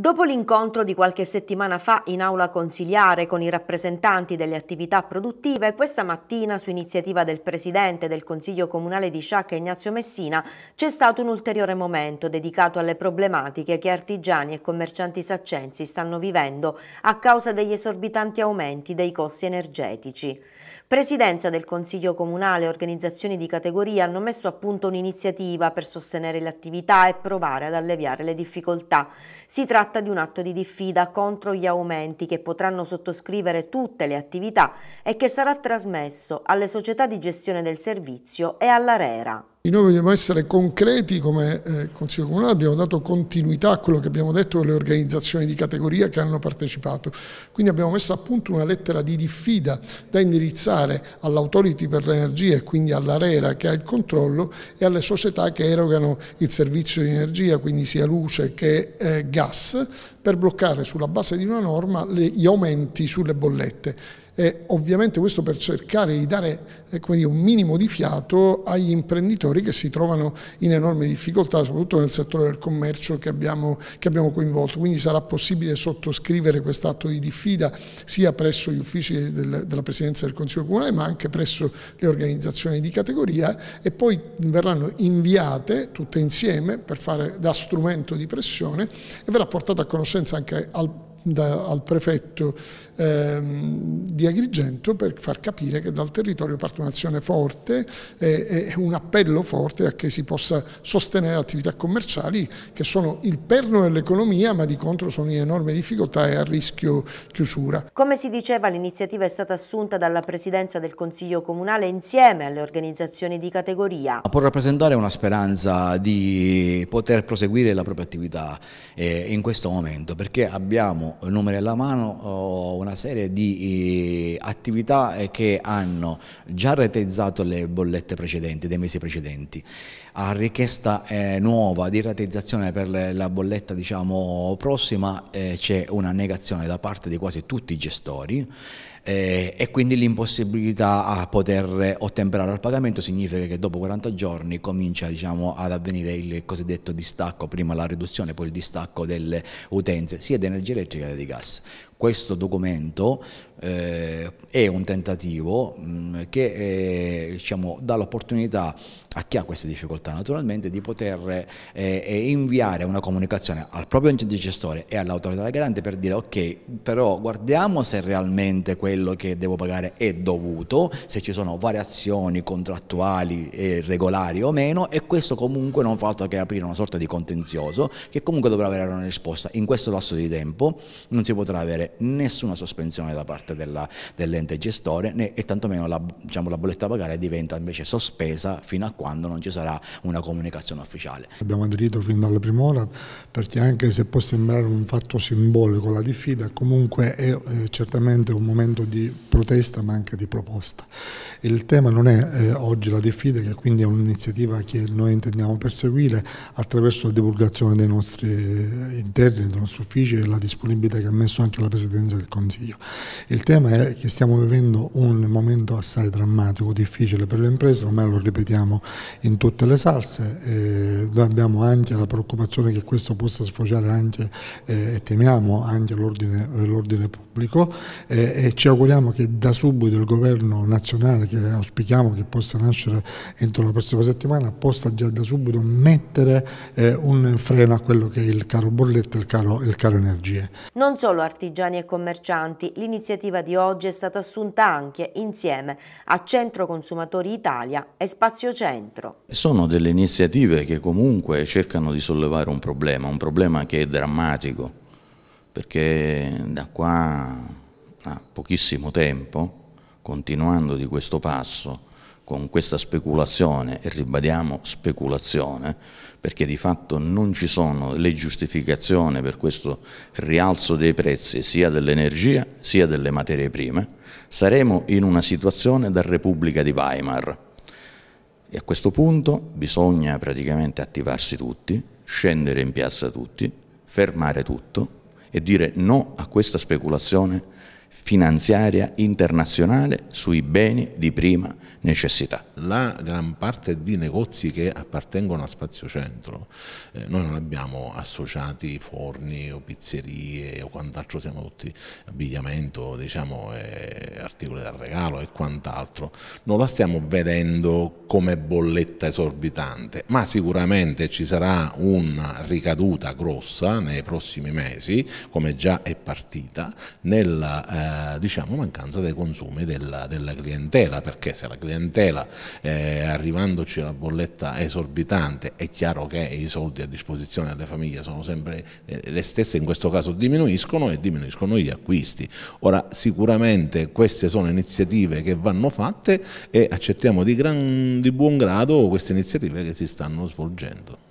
Dopo l'incontro di qualche settimana fa in aula consiliare con i rappresentanti delle attività produttive, questa mattina su iniziativa del Presidente del Consiglio Comunale di Sciacca Ignazio Messina c'è stato un ulteriore momento dedicato alle problematiche che artigiani e commercianti saccensi stanno vivendo a causa degli esorbitanti aumenti dei costi energetici. Presidenza del Consiglio Comunale e organizzazioni di categoria hanno messo a punto un'iniziativa per sostenere l'attività e provare ad alleviare le difficoltà. Si tratta di un atto di diffida contro gli aumenti che potranno sottoscrivere tutte le attività e che sarà trasmesso alle società di gestione del servizio e all'Arera. Quindi noi vogliamo essere concreti come eh, Consiglio Comunale, abbiamo dato continuità a quello che abbiamo detto con le organizzazioni di categoria che hanno partecipato. Quindi abbiamo messo a punto una lettera di diffida da indirizzare all'autority per l'energia e quindi all'ARERA che ha il controllo e alle società che erogano il servizio di energia, quindi sia luce che eh, gas, per bloccare sulla base di una norma gli aumenti sulle bollette. E ovviamente questo per cercare di dare eh, dire, un minimo di fiato agli imprenditori imprenditori che si trovano in enorme difficoltà, soprattutto nel settore del commercio che abbiamo, che abbiamo coinvolto. Quindi sarà possibile sottoscrivere questo atto di diffida sia presso gli uffici del, della Presidenza del Consiglio Comunale ma anche presso le organizzazioni di categoria e poi verranno inviate tutte insieme per fare da strumento di pressione e verrà portata a conoscenza anche al da, al prefetto ehm, di Agrigento per far capire che dal territorio parte un'azione forte e, e, un appello forte a che si possa sostenere attività commerciali che sono il perno dell'economia ma di contro sono in enorme difficoltà e a rischio chiusura. Come si diceva l'iniziativa è stata assunta dalla Presidenza del Consiglio Comunale insieme alle organizzazioni di categoria. Può rappresentare una speranza di poter proseguire la propria attività eh, in questo momento perché abbiamo il numero alla mano una serie di eh, attività eh, che hanno già ratezzato le bollette precedenti, dei mesi precedenti. A richiesta nuova di ratezzazione per la bolletta diciamo, prossima eh, c'è una negazione da parte di quasi tutti i gestori e quindi l'impossibilità a poter ottemperare al pagamento significa che dopo 40 giorni comincia diciamo, ad avvenire il cosiddetto distacco, prima la riduzione, poi il distacco delle utenze sia di energia elettrica genere di gas. Questo documento eh, è un tentativo mh, mm, che eh, diciamo, dà l'opportunità a chi ha queste difficoltà naturalmente di poter eh, eh inviare una comunicazione al proprio ente gestore e all'autorità garante per dire ok però guardiamo se realmente quello che devo pagare è dovuto, se ci sono variazioni contrattuali regolari o meno e questo comunque non fa altro che aprire una sorta di contenzioso che comunque dovrà avere una risposta in questo lasso di tempo non si potrà avere nessuna sospensione da parte dell'ente gestore né, e tantomeno la, diciamo, la bolletta pagare diventa invece sospesa fino a quando non ci sarà una comunicazione ufficiale. Abbiamo aderito fin dalla prima ora perché anche se può sembrare un fatto simbolico la diffida comunque è eh, certamente un momento di protesta ma anche di proposta. Il tema non è eh, oggi la diffida che quindi è un'iniziativa che noi intendiamo perseguire attraverso la divulgazione dei nostri eh, interni, dei nostri uffici e la disponibilità limite che ha messo anche la Presidenza del Consiglio. Il tema è che stiamo vivendo un momento assai drammatico, difficile per le imprese, ormai lo ripetiamo in tutte le salse, noi abbiamo anche la preoccupazione che questo possa sfociare anche eh, e temiamo anche l'ordine pubblico eh, e ci auguriamo che da subito il governo nazionale che auspichiamo che possa nascere entro la prossima settimana possa già da subito mettere eh, un freno a quello che è il caro bollette e il caro, il caro energie. Non solo artigiani e commercianti, l'iniziativa di oggi è stata assunta anche insieme a Centro Consumatori Italia e Spazio Centro. Sono delle iniziative che comunque cercano di sollevare un problema, un problema che è drammatico, perché da qua a pochissimo tempo, continuando di questo passo, con questa speculazione, e ribadiamo speculazione, perché di fatto non ci sono le giustificazioni per questo rialzo dei prezzi sia dell'energia sia delle materie prime, saremo in una situazione da Repubblica di Weimar. E a questo punto bisogna praticamente attivarsi tutti, scendere in piazza tutti, fermare tutto e dire no a questa speculazione finanziaria internazionale sui beni di prima necessità. La gran parte di negozi che appartengono a Spazio Centro, eh, noi non abbiamo associati forni o pizzerie o quant'altro, siamo tutti abbigliamento, diciamo, eh, articoli da regalo e quant'altro, non la stiamo vedendo come bolletta esorbitante, ma sicuramente ci sarà una ricaduta grossa nei prossimi mesi, come già è partita, nel... eh, diciamo, mancanza dei consumi della, della, clientela, perché se la clientela eh, arrivandoci la bolletta esorbitante è chiaro che i soldi a disposizione delle famiglie sono sempre eh, le stesse, in questo caso diminuiscono e diminuiscono gli acquisti. Ora sicuramente queste sono iniziative che vanno fatte e accettiamo di, gran, di buon grado queste iniziative che si stanno svolgendo.